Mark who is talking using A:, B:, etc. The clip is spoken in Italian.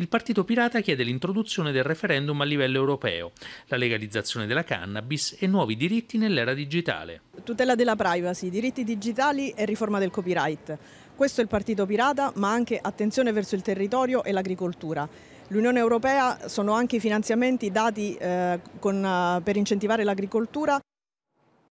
A: Il Partito Pirata chiede l'introduzione del referendum a livello europeo, la legalizzazione della cannabis e nuovi diritti nell'era digitale.
B: Tutela della privacy, diritti digitali e riforma del copyright. Questo è il Partito Pirata, ma anche attenzione verso il territorio e l'agricoltura. L'Unione Europea sono anche i finanziamenti dati eh, con, eh, per incentivare l'agricoltura